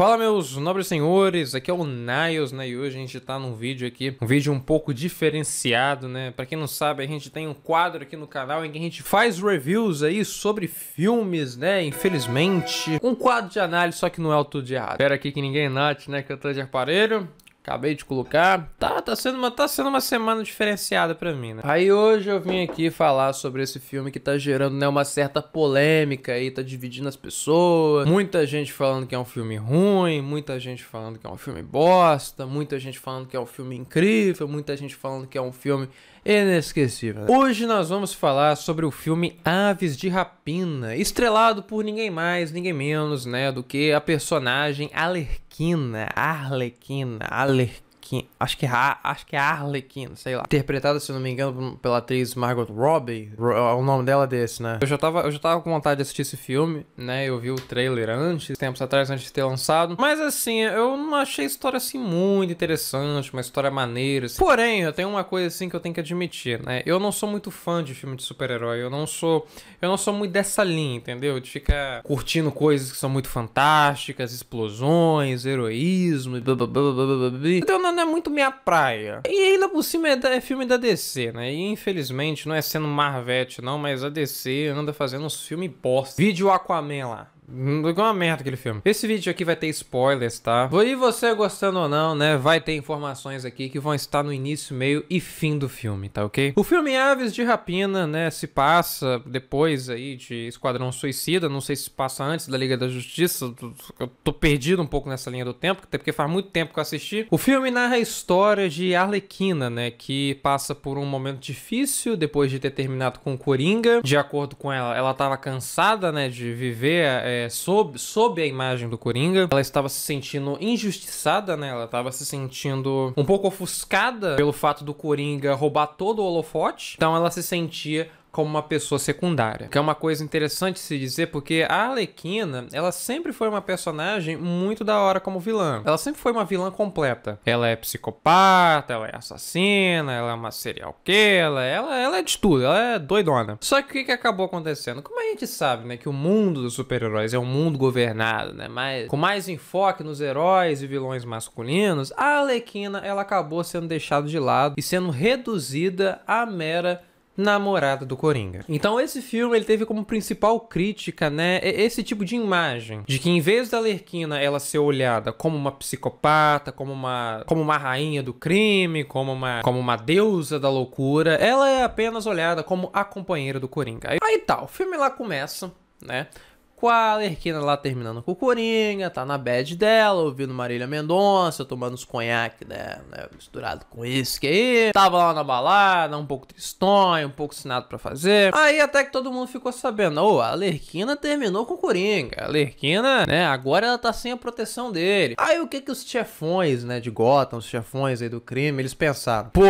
Fala meus nobres senhores, aqui é o Niles, né? E hoje a gente tá num vídeo aqui, um vídeo um pouco diferenciado, né? Pra quem não sabe, a gente tem um quadro aqui no canal em que a gente faz reviews aí sobre filmes, né? Infelizmente, um quadro de análise, só que não é o tudo de errado. Espera aqui que ninguém note, né? Que eu tô de aparelho. Acabei de colocar. Tá, tá sendo uma, tá sendo uma semana diferenciada para mim, né? Aí hoje eu vim aqui falar sobre esse filme que tá gerando, né, uma certa polêmica aí, tá dividindo as pessoas. Muita gente falando que é um filme ruim, muita gente falando que é um filme bosta, muita gente falando que é um filme incrível, muita gente falando que é um filme inesquecível. Né? Hoje nós vamos falar sobre o filme Aves de Rapina, estrelado por ninguém mais, ninguém menos, né, do que a personagem Alerquina Arlequina, Arlequina, Alerquina. Acho que é, acho que é Arlequim, sei lá. Interpretada, se não me engano, pela atriz Margot Robbie. É, o nome dela é desse, né? Eu já, tava, eu já tava com vontade de assistir esse filme, né? Eu vi o trailer antes, tempos atrás, antes de ter lançado. Mas assim, eu não achei a história assim muito interessante, uma história maneira. Assim. Porém, eu tenho uma coisa assim que eu tenho que admitir, né? Eu não sou muito fã de filme de super-herói. Eu não sou. Eu não sou muito dessa linha, entendeu? De ficar curtindo coisas que são muito fantásticas, explosões, heroísmo, blá blá blá blá blá blá. Então, não, é não é muito minha praia. E ainda por cima é, da, é filme da DC, né? E infelizmente, não é sendo Marvete não, mas a DC anda fazendo uns filmes bosta. Vídeo Aquaman lá. Uhum, igual uma merda aquele filme. Esse vídeo aqui vai ter spoilers, tá? E você gostando ou não, né? Vai ter informações aqui que vão estar no início, meio e fim do filme, tá ok? O filme Aves de Rapina, né? Se passa depois aí de Esquadrão Suicida. Não sei se passa antes da Liga da Justiça. Eu tô perdido um pouco nessa linha do tempo, até porque faz muito tempo que eu assisti. O filme narra a história de Arlequina, né? Que passa por um momento difícil depois de ter terminado com o Coringa. De acordo com ela, ela tava cansada, né? De viver. É, é, sob, sob a imagem do Coringa, ela estava se sentindo injustiçada, né? Ela estava se sentindo um pouco ofuscada pelo fato do Coringa roubar todo o holofote. Então ela se sentia como uma pessoa secundária. Que é uma coisa interessante se dizer, porque a Alequina, ela sempre foi uma personagem muito da hora como vilã. Ela sempre foi uma vilã completa. Ela é psicopata, ela é assassina, ela é uma serial killer, ela, ela, é de tudo, ela é doidona. Só que o que acabou acontecendo? Como a gente sabe, né, que o mundo dos super-heróis é um mundo governado, né, mas com mais enfoque nos heróis e vilões masculinos, a Alequina, ela acabou sendo deixada de lado e sendo reduzida a mera namorada do Coringa. Então esse filme ele teve como principal crítica, né, esse tipo de imagem de que em vez da Lerquina ela ser olhada como uma psicopata, como uma como uma rainha do crime, como uma como uma deusa da loucura, ela é apenas olhada como a companheira do Coringa. Aí, aí tal, tá, o filme lá começa, né? com a Lerquina lá terminando com o Coringa, tá na bad dela, ouvindo Marília Mendonça, tomando os conhaque, né, né misturado com isso que aí. Tava lá na balada, um pouco tristonha, um pouco sinado para fazer. Aí até que todo mundo ficou sabendo, ô, oh, a Lerquina terminou com o Coringa. A Lerquina, né, agora ela tá sem a proteção dele. Aí o que que os chefões, né, de Gotham, os chefões aí do crime, eles pensaram? Pô,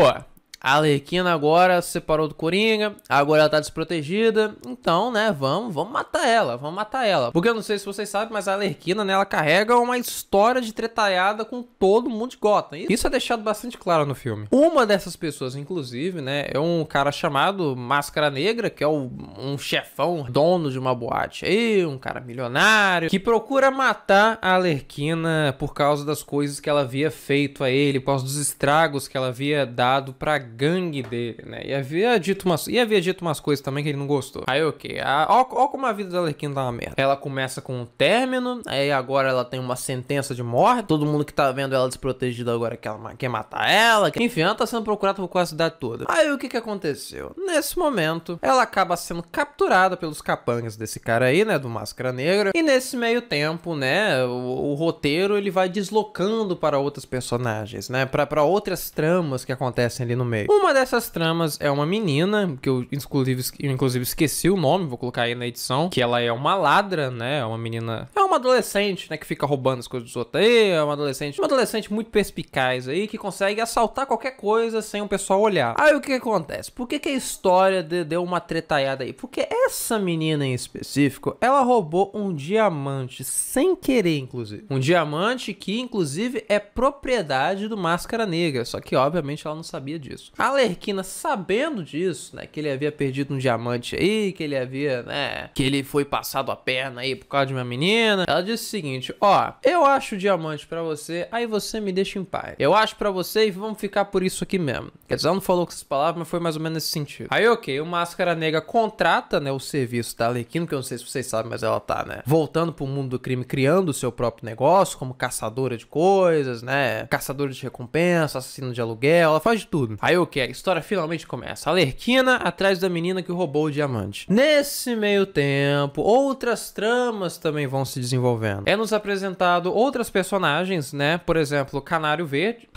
a Alequina agora se separou do Coringa, agora ela tá desprotegida, então, né, vamos, vamos matar ela, vamos matar ela. Porque eu não sei se vocês sabem, mas a Alequina, né, ela carrega uma história de tretalhada com todo mundo de Gotham. Isso é deixado bastante claro no filme. Uma dessas pessoas, inclusive, né, é um cara chamado Máscara Negra, que é o, um chefão, dono de uma boate aí, um cara milionário, que procura matar a Alequina por causa das coisas que ela havia feito a ele, por causa dos estragos que ela havia dado pra gangue dele, né? E havia dito umas, e havia dito umas coisas também que ele não gostou. Aí, ok. A, ó, ó como a vida da Arlequina tá uma merda. Ela começa com um término, aí agora ela tem uma sentença de morte. Todo mundo que tá vendo ela desprotegida agora quer, quer matar ela. Enfim, ela tá sendo procurada por quase a cidade toda. Aí, o que que aconteceu? Nesse momento, ela acaba sendo capturada pelos capangas desse cara aí, né? Do Máscara Negra. E nesse meio tempo, né? O, o roteiro, ele vai deslocando para outros personagens, né? Para outras tramas que acontecem ali no meio meio. Uma dessas tramas é uma menina, que eu inclusive, eu, inclusive esqueci o nome, vou colocar aí na edição, que ela é uma ladra, né? É uma menina uma adolescente, né, que fica roubando as coisas dos outros aí, é uma adolescente, uma adolescente muito perspicaz aí, que consegue assaltar qualquer coisa sem o pessoal olhar. Aí o que, acontece? Por que, que a história de, deu uma tretaiada aí? Porque essa menina em específico, ela roubou um diamante, sem querer, inclusive. Um diamante que, inclusive, é propriedade do Máscara Negra, só que, obviamente, ela não sabia disso. A Lerquina, sabendo disso, né, que ele havia perdido um diamante aí, que ele havia, né, que ele foi passado a perna aí por causa de uma menina, né? ela disse o seguinte: Ó, eu acho diamante para você, aí você me deixa em paz. Eu acho para você e vamos ficar por isso aqui mesmo. Quer dizer, ela não falou com essas palavras, mas foi mais ou menos nesse sentido. Aí, ok, o Máscara Negra contrata, né, o serviço da Alequino, que eu não sei se vocês sabem, mas ela tá, né, voltando pro mundo do crime, criando o seu próprio negócio, como caçadora de coisas, né, caçadora de recompensa, assassino de aluguel, ela faz de tudo. Aí, ok, a história finalmente começa. A Lerquina atrás da menina que roubou o diamante. Nesse meio tempo, outras tramas também vão se desenvolvendo. É nos apresentado outras personagens, né? Por exemplo, Canário Verde.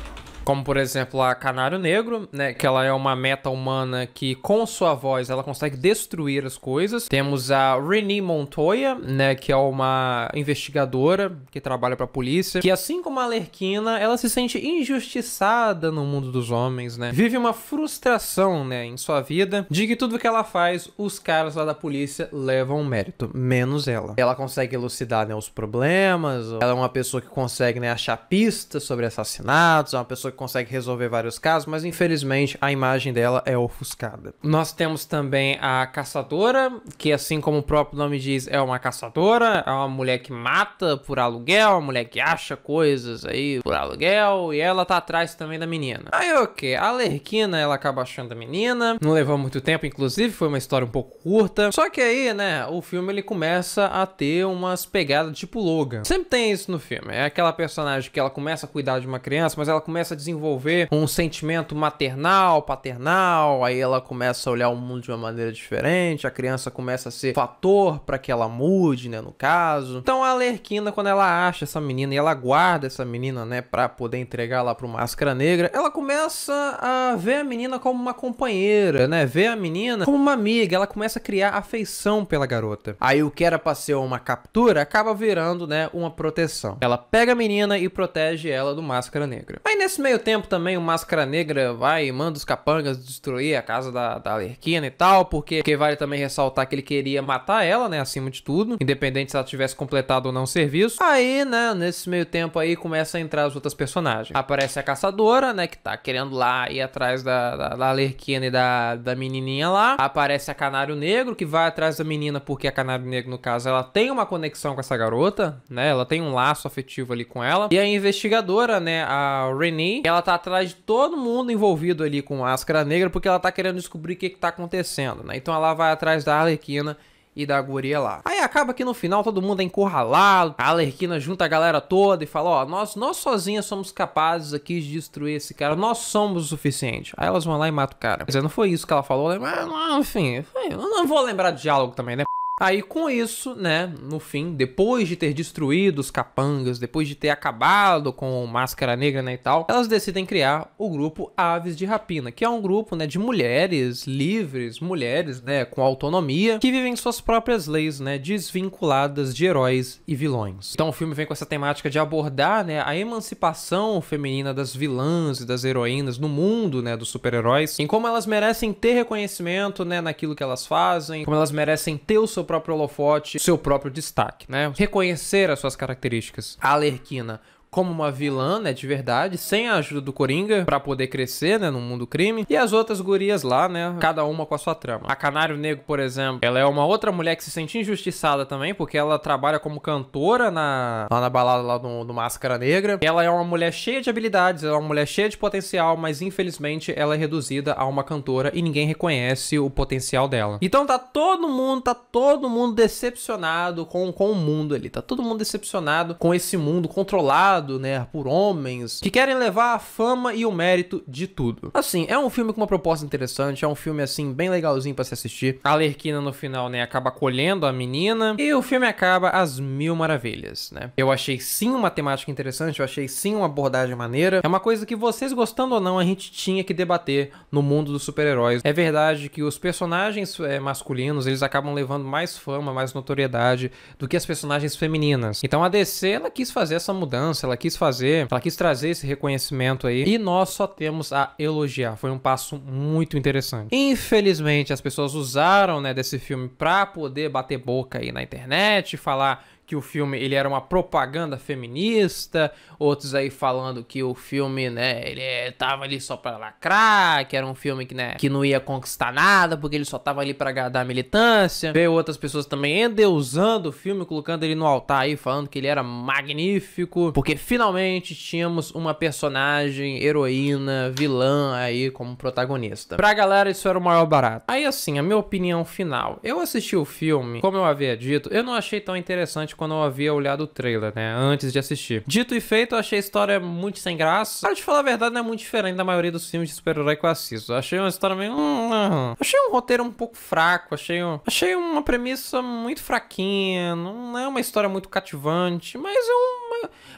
Como, por exemplo, a Canário Negro, né? Que ela é uma meta humana que, com sua voz, ela consegue destruir as coisas. Temos a Renee Montoya, né? Que é uma investigadora que trabalha pra polícia. Que, assim como a Lerquina, ela se sente injustiçada no mundo dos homens, né? Vive uma frustração, né? Em sua vida de que tudo que ela faz, os caras lá da polícia levam mérito. Menos ela. Ela consegue elucidar, né? Os problemas. Ela é uma pessoa que consegue, né? Achar pistas sobre assassinatos. É uma pessoa consegue resolver vários casos, mas infelizmente a imagem dela é ofuscada. Nós temos também a caçadora, que assim como o próprio nome diz, é uma caçadora, é uma mulher que mata por aluguel, uma mulher que acha coisas aí por aluguel, e ela tá atrás também da menina. Aí o que? A Lerquina, ela acaba achando a menina, não levou muito tempo, inclusive, foi uma história um pouco curta. Só que aí, né, o filme ele começa a ter umas pegadas tipo Logan. Sempre tem isso no filme, é aquela personagem que ela começa a cuidar de uma criança, mas ela começa a desenvolver um sentimento maternal, paternal, aí ela começa a olhar o mundo de uma maneira diferente, a criança começa a ser fator para que ela mude, né, no caso. Então é a lerquina quando ela acha essa menina e ela guarda essa menina, né, para poder entregar lá pro Máscara Negra, ela começa a ver a menina como uma companheira, né, ver a menina como uma amiga, ela começa a criar afeição pela garota. Aí o que era pra ser uma captura acaba virando, né, uma proteção. Ela pega a menina e protege ela do Máscara Negra. Aí nesse meio meio tempo também o Máscara Negra vai e manda os capangas destruir a casa da, da Alerquina e tal, porque, porque vale também ressaltar que ele queria matar ela, né, acima de tudo, independente se ela tivesse completado ou não o serviço. Aí, né, nesse meio tempo aí começa a entrar as outras personagens. Aparece a caçadora, né, que tá querendo lá ir atrás da, da, da Alerquina e da, da menininha lá. Aparece a Canário Negro, que vai atrás da menina porque a Canário Negro, no caso, ela tem uma conexão com essa garota, né, ela tem um laço afetivo ali com ela. E a investigadora, né, a Renee, ela tá atrás de todo mundo envolvido ali com Máscara Negra, porque ela tá querendo descobrir o que, que tá acontecendo, né? Então ela vai atrás da Arlequina e da guria lá. Aí acaba que no final todo mundo é encurralado, a Alerquina junta a galera toda e fala, ó, oh, nós, nós sozinhas somos capazes aqui de destruir esse cara, nós somos o suficiente. Aí elas vão lá e matam o cara. Quer dizer, não foi isso que ela falou, né? Mas, enfim, eu não vou lembrar de diálogo também, né? Aí com isso, né, no fim, depois de ter destruído os capangas, depois de ter acabado com Máscara Negra, né, e tal, elas decidem criar o grupo Aves de Rapina, que é um grupo, né, de mulheres livres, mulheres, né, com autonomia, que vivem suas próprias leis, né, desvinculadas de heróis e vilões. Então o filme vem com essa temática de abordar, né, a emancipação feminina das vilãs e das heroínas no mundo, né, dos super-heróis, em como elas merecem ter reconhecimento, né, naquilo que elas fazem, como elas merecem ter o seu seu próprio holofote, seu próprio destaque, né? Reconhecer as suas características. A Alerquina como uma vilã, né, de verdade, sem a ajuda do Coringa para poder crescer, né, no mundo crime, e as outras gurias lá, né, cada uma com a sua trama. A Canário Negro, por exemplo, ela é uma outra mulher que se sente injustiçada também, porque ela trabalha como cantora na, lá na balada lá do, do Máscara Negra. Ela é uma mulher cheia de habilidades, ela é uma mulher cheia de potencial, mas infelizmente ela é reduzida a uma cantora e ninguém reconhece o potencial dela. Então tá todo mundo, tá todo mundo decepcionado com, com o mundo ali, tá todo mundo decepcionado com esse mundo controlado né, por homens que querem levar a fama e o mérito de tudo. Assim, é um filme com uma proposta interessante, é um filme assim bem legalzinho para se assistir. A Lerquina no final, né, acaba colhendo a menina e o filme acaba às mil maravilhas, né? Eu achei sim uma temática interessante, eu achei sim uma abordagem maneira. É uma coisa que vocês gostando ou não, a gente tinha que debater no mundo dos super-heróis. É verdade que os personagens é, masculinos, eles acabam levando mais fama, mais notoriedade do que as personagens femininas. Então a DC, ela quis fazer essa mudança, ela quis fazer, ela quis trazer esse reconhecimento aí e nós só temos a elogiar. Foi um passo muito interessante. Infelizmente, as pessoas usaram, né, desse filme pra poder bater boca aí na internet, falar que o filme ele era uma propaganda feminista, outros aí falando que o filme, né, ele tava ali só para lacrar, que era um filme que, né, que não ia conquistar nada, porque ele só tava ali para agradar a militância. Veio outras pessoas também endeusando o filme, colocando ele no altar aí, falando que ele era magnífico, porque finalmente tínhamos uma personagem heroína, vilã aí como protagonista. Pra galera isso era o maior barato. Aí assim, a minha opinião final. Eu assisti o filme, como eu havia dito, eu não achei tão interessante quando eu havia olhado o trailer, né? Antes de assistir. Dito e feito, eu achei a história muito sem graça. Para te falar a verdade, não é muito diferente da maioria dos filmes de super-herói que eu assisto. Eu achei uma história meio. Hum, hum. Achei um roteiro um pouco fraco, achei, um... achei uma premissa muito fraquinha. Não é uma história muito cativante, mas é um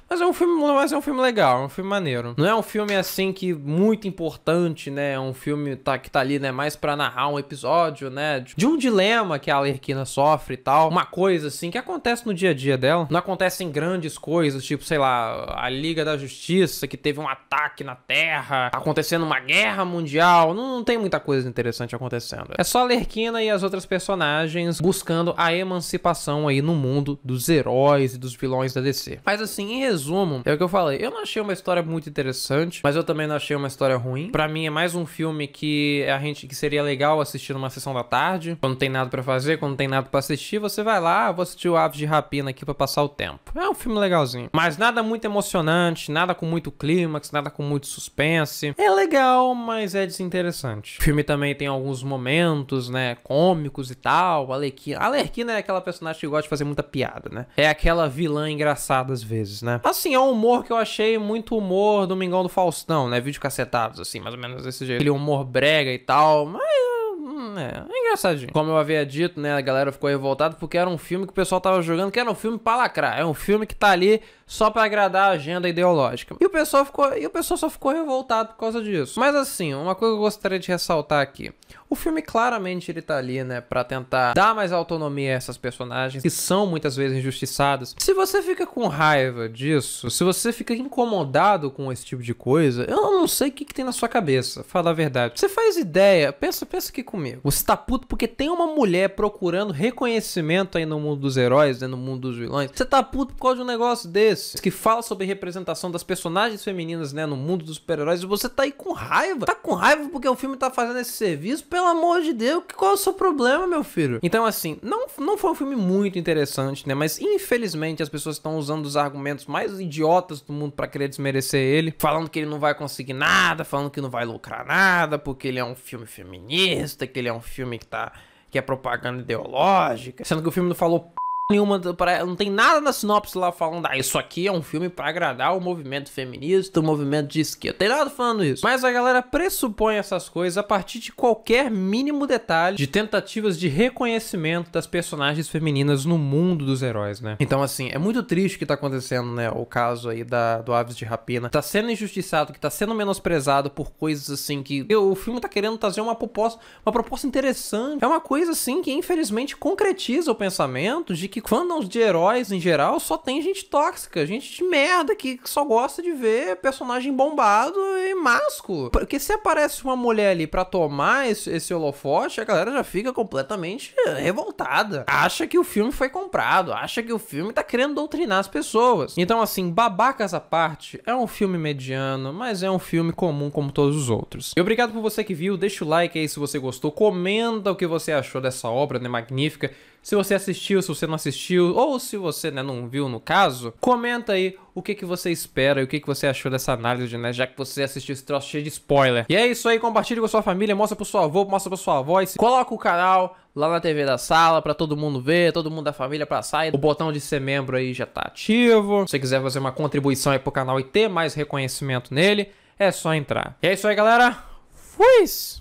mas é um filme, mas é um filme legal, é um filme maneiro. Não é um filme assim que muito importante, né? É um filme tá, que tá ali, né, mais para narrar um episódio, né, de um dilema que a Alerquina sofre e tal. Uma coisa assim que acontece no dia a dia dela. Não acontecem grandes coisas, tipo, sei lá, a Liga da Justiça que teve um ataque na Terra, acontecendo uma guerra mundial. Não, não tem muita coisa interessante acontecendo. É só a Alerquina e as outras personagens buscando a emancipação aí no mundo dos heróis e dos vilões da DC. Mas assim, assim, em resumo, é o que eu falei. Eu não achei uma história muito interessante, mas eu também não achei uma história ruim. Para mim é mais um filme que é a gente que seria legal assistir numa sessão da tarde, quando tem nada para fazer, quando tem nada para assistir, você vai lá, ah, vou assistir o Aves de Rapina aqui para passar o tempo. É um filme legalzinho, mas nada muito emocionante, nada com muito clímax, nada com muito suspense. É legal, mas é desinteressante. O filme também tem alguns momentos, né, cômicos e tal. A Alequina, a Alequina é aquela personagem que gosta de fazer muita piada, né? É aquela vilã engraçada às vezes vezes, né? Assim, é um humor que eu achei muito humor Domingão do Faustão, né? Vídeo cacetados, assim, mais ou menos desse jeito. Aquele humor brega e tal, mas hum, é, é engraçadinho. Como eu havia dito, né, a galera ficou revoltada porque era um filme que o pessoal tava jogando, que era um filme pra lacrar. É um filme que tá ali só para agradar a agenda ideológica. E o pessoal ficou, e o pessoal só ficou revoltado por causa disso. Mas assim, uma coisa que eu gostaria de ressaltar aqui. O filme claramente ele tá ali, né, para tentar dar mais autonomia a essas personagens que são muitas vezes injustiçadas. Se você fica com raiva disso, se você fica incomodado com esse tipo de coisa, eu não sei o que, que tem na sua cabeça, Fala a verdade. Você faz ideia, pensa, pensa aqui comigo. Você tá puto porque tem uma mulher procurando reconhecimento aí no mundo dos heróis, né, no mundo dos vilões. Você tá puto por causa de um negócio desse que fala sobre representação das personagens femininas, né, no mundo dos super-heróis, e você tá aí com raiva. Tá com raiva porque o filme tá fazendo esse serviço? Pelo amor de Deus, qual é o seu problema, meu filho? Então, assim, não, não foi um filme muito interessante, né, mas infelizmente as pessoas estão usando os argumentos mais idiotas do mundo para querer desmerecer ele, falando que ele não vai conseguir nada, falando que não vai lucrar nada, porque ele é um filme feminista, que ele é um filme que tá que é propaganda ideológica, sendo que o filme não falou nenhuma, não tem nada na sinopse lá falando, ah, isso aqui é um filme para agradar o movimento feminista, o movimento de esquerda. Tem nada falando isso. Mas a galera pressupõe essas coisas a partir de qualquer mínimo detalhe de tentativas de reconhecimento das personagens femininas no mundo dos heróis, né? Então, assim, é muito triste o que tá acontecendo, né? O caso aí da, do Aves de Rapina. Tá sendo injustiçado, que tá sendo menosprezado por coisas assim que. Eu, o filme tá querendo trazer uma proposta, uma proposta interessante. É uma coisa assim que, infelizmente, concretiza o pensamento de que que fandoms de heróis em geral só tem gente tóxica, gente de merda que só gosta de ver personagem bombado e masco. Porque se aparece uma mulher ali pra tomar esse, esse holofote, a galera já fica completamente revoltada. Acha que o filme foi comprado, acha que o filme tá querendo doutrinar as pessoas. Então, assim, Babacas à parte, é um filme mediano, mas é um filme comum como todos os outros. E obrigado por você que viu, deixa o like aí se você gostou, comenta o que você achou dessa obra, né, magnífica. Se você assistiu, se você não assistiu, assistiu, ou se você né, não viu no caso, comenta aí o que, que você espera e o que, que você achou dessa análise, né? Já que você assistiu esse troço cheio de spoiler. E é isso aí, compartilhe com a sua família, mostra pro seu avô, mostra pra sua avó, coloca o canal lá na TV da sala para todo mundo ver, todo mundo da família sair. O botão de ser membro aí já tá ativo. Se você quiser fazer uma contribuição aí pro canal e ter mais reconhecimento nele, é só entrar. E é isso aí, galera. Fui!